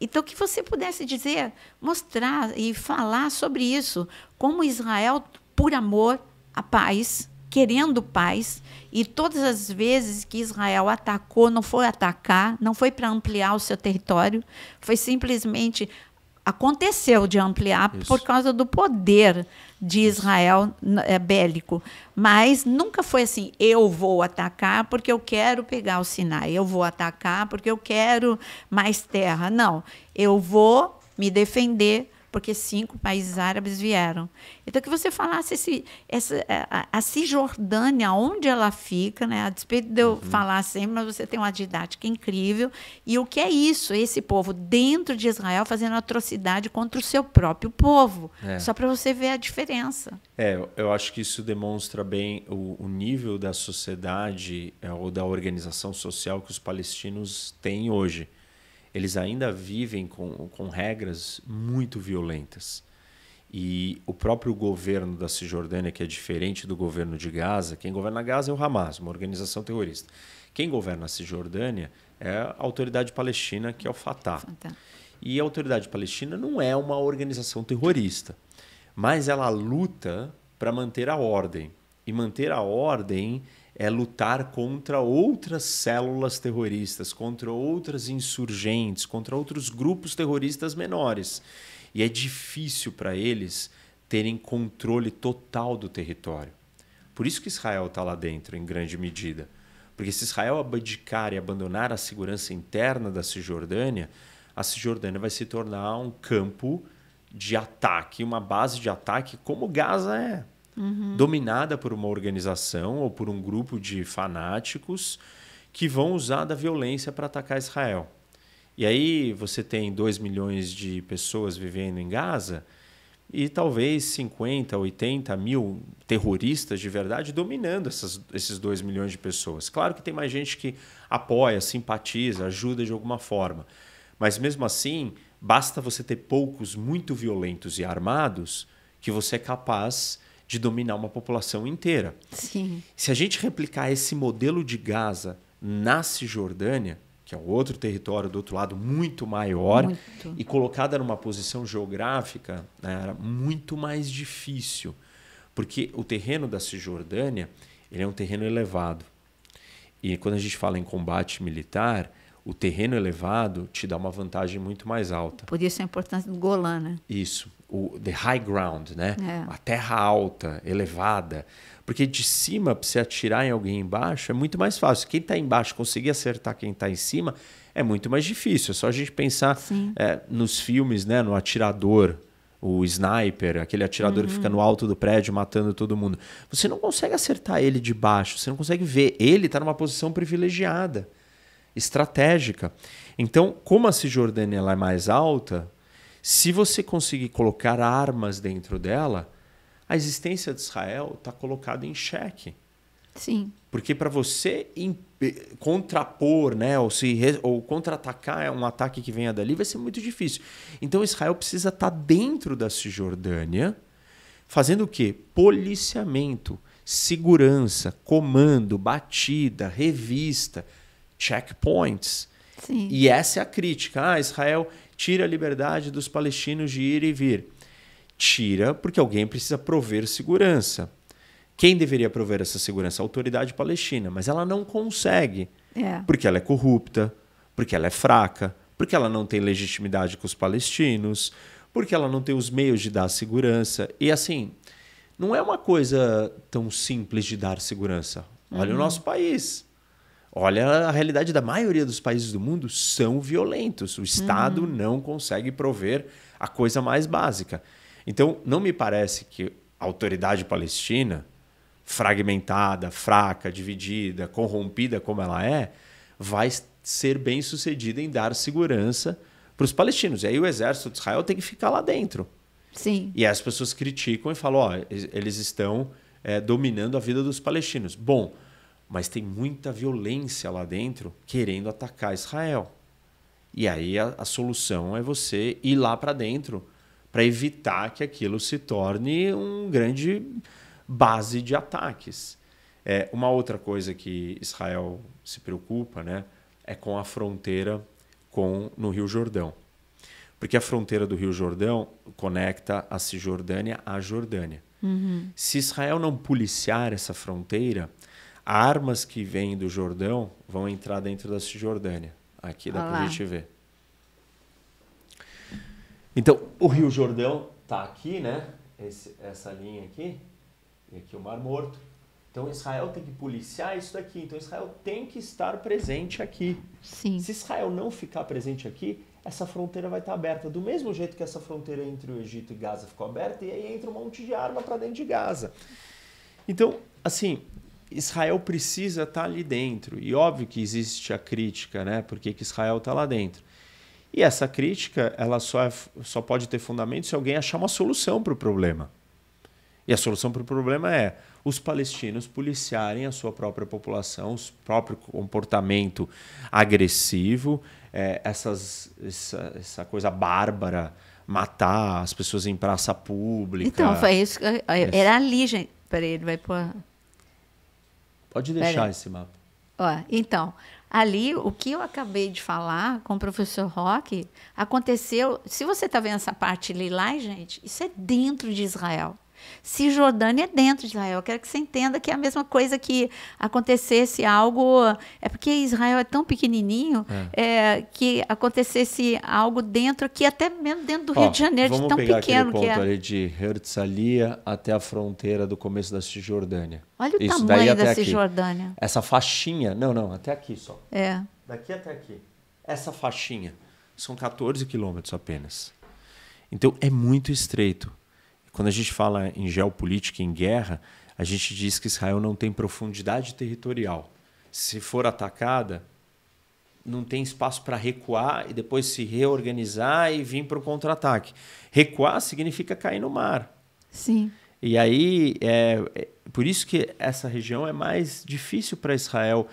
Então, que você pudesse dizer, mostrar e falar sobre isso, como Israel, por amor à paz, querendo paz, e todas as vezes que Israel atacou, não foi atacar, não foi para ampliar o seu território, foi simplesmente aconteceu de ampliar Isso. por causa do poder de Israel é, bélico, mas nunca foi assim, eu vou atacar porque eu quero pegar o Sinai, eu vou atacar porque eu quero mais terra. Não, eu vou me defender porque cinco países árabes vieram. Então, que você falasse esse, essa, a, a Cisjordânia, onde ela fica, né? a despeito de eu uhum. falar sempre, mas você tem uma didática incrível. E o que é isso? Esse povo dentro de Israel fazendo atrocidade contra o seu próprio povo. É. Só para você ver a diferença. É, eu acho que isso demonstra bem o, o nível da sociedade é, ou da organização social que os palestinos têm hoje eles ainda vivem com, com regras muito violentas. E o próprio governo da Cisjordânia, que é diferente do governo de Gaza, quem governa Gaza é o Hamas, uma organização terrorista. Quem governa a Cisjordânia é a autoridade palestina, que é o Fatah. Fatah. E a autoridade palestina não é uma organização terrorista, mas ela luta para manter a ordem. E manter a ordem é lutar contra outras células terroristas, contra outras insurgentes, contra outros grupos terroristas menores. E é difícil para eles terem controle total do território. Por isso que Israel está lá dentro, em grande medida. Porque se Israel abdicar e abandonar a segurança interna da Cisjordânia, a Cisjordânia vai se tornar um campo de ataque, uma base de ataque, como Gaza é uhum. dominada por uma organização ou por um grupo de fanáticos que vão usar da violência para atacar Israel. E aí você tem 2 milhões de pessoas vivendo em Gaza e talvez 50, 80 mil terroristas de verdade dominando essas, esses 2 milhões de pessoas. Claro que tem mais gente que apoia, simpatiza, ajuda de alguma forma. Mas mesmo assim, basta você ter poucos muito violentos e armados que você é capaz de dominar uma população inteira. Sim. Se a gente replicar esse modelo de Gaza na Cisjordânia, que é outro território do outro lado muito maior muito. e colocada numa posição geográfica né, era muito mais difícil porque o terreno da Cisjordânia ele é um terreno elevado e quando a gente fala em combate militar o terreno elevado te dá uma vantagem muito mais alta. Por isso a importância do Golan, né? Isso, o the high ground, né? É. A terra alta, elevada. Porque de cima, para você atirar em alguém embaixo, é muito mais fácil. Quem está embaixo conseguir acertar quem está em cima é muito mais difícil. É só a gente pensar é, nos filmes, né? No atirador, o sniper, aquele atirador uhum. que fica no alto do prédio matando todo mundo. Você não consegue acertar ele de baixo, você não consegue ver. Ele está numa posição privilegiada estratégica. Então, como a Cisjordânia ela é mais alta, se você conseguir colocar armas dentro dela, a existência de Israel está colocada em xeque. Sim. Porque para você contrapor, né, ou se ou contra-atacar é um ataque que venha dali vai ser muito difícil. Então Israel precisa estar tá dentro da Cisjordânia, fazendo o quê? Policiamento, segurança, comando, batida, revista, checkpoints. Sim. E essa é a crítica. Ah, Israel tira a liberdade dos palestinos de ir e vir. Tira porque alguém precisa prover segurança. Quem deveria prover essa segurança? A autoridade palestina. Mas ela não consegue. É. Porque ela é corrupta, porque ela é fraca, porque ela não tem legitimidade com os palestinos, porque ela não tem os meios de dar segurança. E assim, não é uma coisa tão simples de dar segurança. Olha uhum. o nosso país. Olha, a realidade da maioria dos países do mundo são violentos. O Estado uhum. não consegue prover a coisa mais básica. Então, não me parece que a autoridade palestina, fragmentada, fraca, dividida, corrompida como ela é, vai ser bem sucedida em dar segurança para os palestinos. E aí o exército de Israel tem que ficar lá dentro. Sim. E as pessoas criticam e falam: ó, eles estão é, dominando a vida dos palestinos. Bom mas tem muita violência lá dentro querendo atacar Israel. E aí a, a solução é você ir lá para dentro para evitar que aquilo se torne um grande base de ataques. É, uma outra coisa que Israel se preocupa, né, é com a fronteira com no Rio Jordão. Porque a fronteira do Rio Jordão conecta a Cisjordânia à Jordânia. Uhum. Se Israel não policiar essa fronteira, armas que vêm do Jordão vão entrar dentro da Cisjordânia. Aqui dá para a gente ver. Então, o Rio Jordão está aqui, né? Esse, essa linha aqui. E aqui o Mar Morto. Então Israel tem que policiar isso daqui. Então Israel tem que estar presente aqui. Sim. Se Israel não ficar presente aqui, essa fronteira vai estar aberta. Do mesmo jeito que essa fronteira entre o Egito e Gaza ficou aberta, e aí entra um monte de arma para dentro de Gaza. Então, assim, Israel precisa estar tá ali dentro. E óbvio que existe a crítica, né? Por que, que Israel está lá dentro? E essa crítica ela só, é, só pode ter fundamento se alguém achar uma solução para o problema. E a solução para o problema é os palestinos policiarem a sua própria população, o próprio comportamento agressivo, é, essas, essa, essa coisa bárbara, matar as pessoas em praça pública. Então, foi isso. Que, era ali, gente. Peraí, ele vai pôr. Pode deixar Pera. esse mapa. Ó, então, ali o que eu acabei de falar com o professor Roque aconteceu. Se você está vendo essa parte lilás, gente, isso é dentro de Israel. Cisjordânia é dentro de Israel. Eu quero que você entenda que é a mesma coisa que acontecesse algo. É porque Israel é tão pequenininho é. É, que acontecesse algo dentro aqui, até mesmo dentro do Ó, Rio de Janeiro, de tão pequeno que é. Ali de Herzliya até a fronteira do começo da Cisjordânia. Olha o Isso tamanho da Cisjordânia. Aqui. Essa faixinha. Não, não, até aqui só. É. Daqui até aqui. Essa faixinha são 14 quilômetros apenas. Então é muito estreito. Quando a gente fala em geopolítica, em guerra, a gente diz que Israel não tem profundidade territorial. Se for atacada, não tem espaço para recuar e depois se reorganizar e vir para o contra-ataque. Recuar significa cair no mar. Sim. E aí, é, é, por isso que essa região é mais difícil para Israel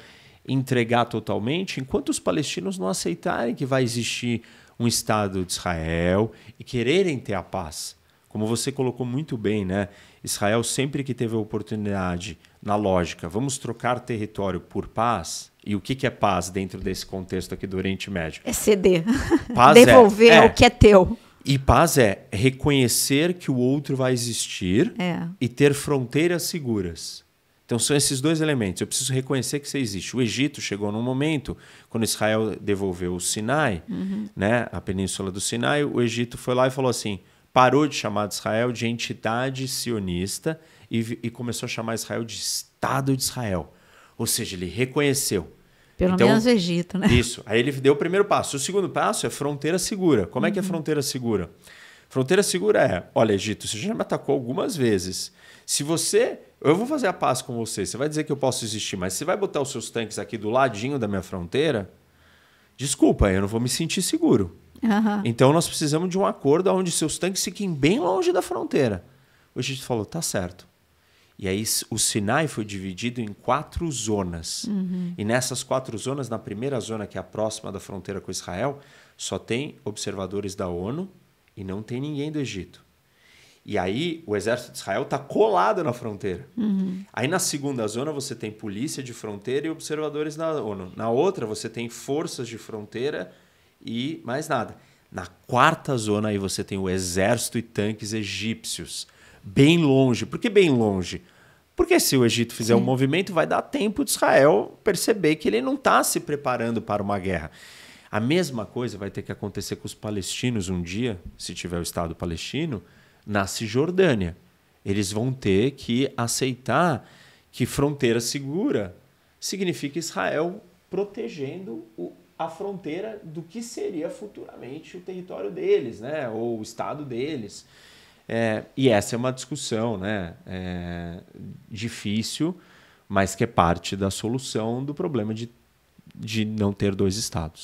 entregar totalmente, enquanto os palestinos não aceitarem que vai existir um Estado de Israel e quererem ter a paz. Como você colocou muito bem, né? Israel sempre que teve a oportunidade, na lógica, vamos trocar território por paz. E o que, é paz dentro desse contexto aqui do Oriente Médio? É ceder. Paz é, Devolver é, é. o que é teu. E paz é reconhecer que o outro vai existir é. e ter fronteiras seguras. Então são esses dois elementos. Eu preciso reconhecer que você existe. O Egito chegou num momento, quando Israel devolveu o Sinai, uhum. né, a península do Sinai, o Egito foi lá e falou assim: parou de chamar Israel de entidade sionista e, e começou a chamar Israel de Estado de Israel. Ou seja, ele reconheceu. Pelo então, menos o Egito, né? Isso. Aí ele deu o primeiro passo. O segundo passo é fronteira segura. Como uhum. é que é uhum. fronteira segura? Fronteira segura é, olha, Egito, você já me atacou algumas vezes. Se você. Eu vou fazer a paz com você, você vai dizer que eu posso existir, mas você vai botar os seus tanques aqui do ladinho da minha fronteira, desculpa, eu não vou me sentir seguro. Uhum. Então nós precisamos de um acordo onde seus tanques fiquem bem longe da fronteira. O Egito falou, tá certo. E aí o Sinai foi dividido em quatro zonas. Uhum. E nessas quatro zonas, na primeira zona, que é a próxima da fronteira com Israel, só tem observadores da ONU e não tem ninguém do Egito. E aí o exército de Israel está colado na fronteira. Uhum. Aí na segunda zona você tem polícia de fronteira e observadores da ONU. Na outra você tem forças de fronteira e mais nada. Na quarta zona aí você tem o exército e tanques egípcios. Bem longe. Por que bem longe? Porque se o Egito fizer Sim. um movimento, vai dar tempo de Israel perceber que ele não está se preparando para uma guerra. A mesma coisa vai ter que acontecer com os palestinos um dia, se tiver o Estado palestino, na Cisjordânia. Eles vão ter que aceitar que fronteira segura significa Israel protegendo o, a fronteira do que seria futuramente o território deles, né? ou o estado deles. É, e essa é uma discussão né? É, difícil, mas que é parte da solução do problema de, de não ter dois estados.